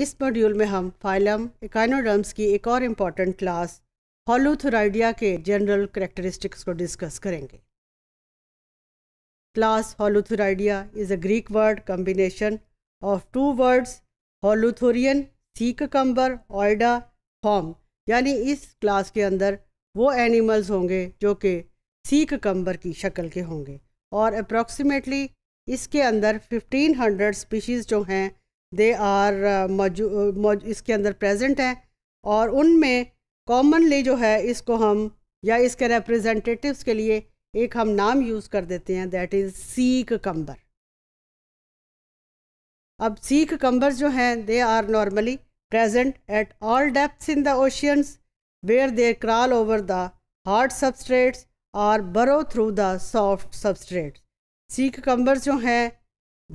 इस मॉड्यूल में हम फाइलम इकाइनोडर्म्स की एक और इम्पॉर्टेंट क्लास हॉलोथोराइडिया के जनरल करेक्टरिस्टिक्स को डिस्कस करेंगे class Holothuroidea is a Greek word combination of two words holothurian sea cucumber oida form यानी इस क्लास के अंदर वो एनिमल्स होंगे जो कि सीक कम्बर की शक्ल के होंगे और अप्रॉक्सीमेटली इसके अंदर 1500 स्पीशीज़ जो हैं दे आर मौजू इसके अंदर प्रेजेंट हैं और उनमें कॉमनली जो है इसको हम या इसके रिप्रेजेंटेटिव्स के लिए एक हम नाम यूज़ कर देते हैं दैट इज़ सीख कम्बर अब सीख कम्बर जो हैं they are normally present at all depth in the oceans where they crawl over the hard substrates और burrow through the soft substrates सीख कम्बर जो हैं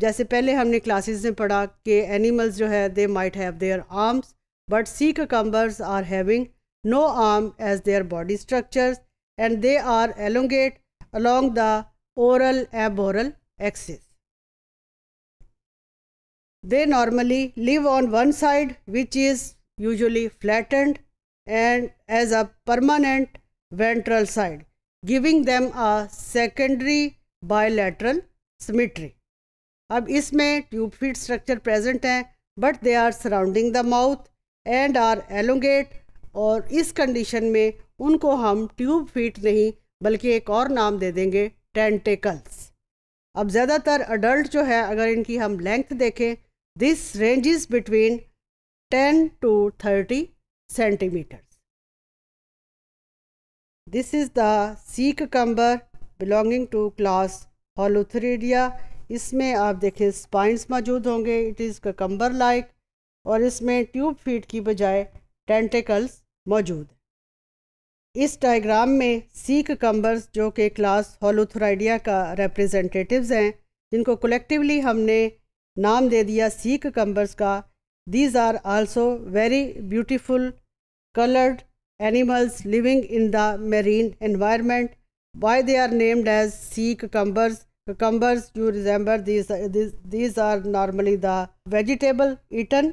जैसे पहले हमने क्लासेस में पढ़ा कि एनिमल्स जो है they might have their arms but sea cucumbers are having no arm as their body structures and they are elongate along the oral aboral axis they normally live on one side which is usually flat and as a permanent ventral side giving them a secondary bilateral symmetry अब इसमें tube feet structure present है but they are surrounding the mouth and are elongate और इस condition में उनको हम tube feet नहीं बल्कि एक और नाम दे देंगे टेंटेकल्स अब ज़्यादातर अडल्ट जो है अगर इनकी हम लेंथ देखें this ranges between 10 to 30 centimetres this is the sea cucumber belonging to class Holothuroidea इसमें आप देखें स्पाइंस मौजूद होंगे इट इज़ ककम्बर लाइक और इसमें ट्यूब फीट की बजाय टेंटिकल्स मौजूद इस डायग्राम में सी ककम्बर्स जो कि क्लास होलोथोराइडिया का रिप्रेजेंटेटिव्स हैं जिनको कलेक्टिवली हमने नाम दे दिया सी ककम्बर्स का these are also very beautiful coloured animals living in the marine environment why they are named as sea cucumbers cucumbers you remember these these these are normally the vegetable eaten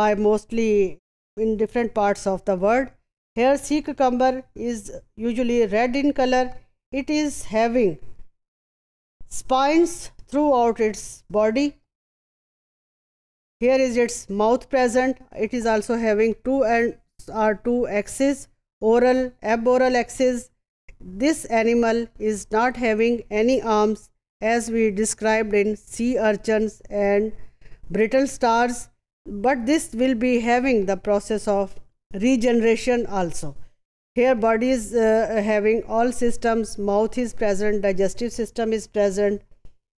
by mostly in different parts of the world here sea cucumber is usually red in color it is having spines throughout its body here is its mouth present it is also having two ends or two axes oral aboral axes. this animal is not having any arms as we described in sea urchins and brittle stars but this will be having the process of regeneration also here body is uh, having all systems mouth is present digestive system is present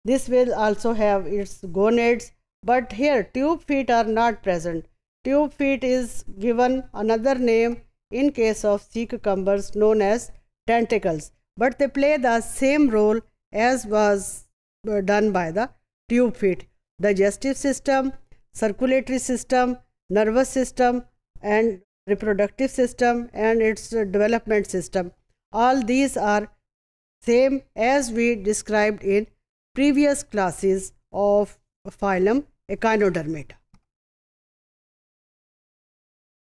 this will also have its gonads but here tube feet are not present tube feet is given another name in case of sea cucumbers known as tentacles but they play the same role as was uh, done by the tube feet. digestive system, circulatory system, nervous system and reproductive system and its uh, development system. All these are same as we described in previous classes of phylum Echinodermata.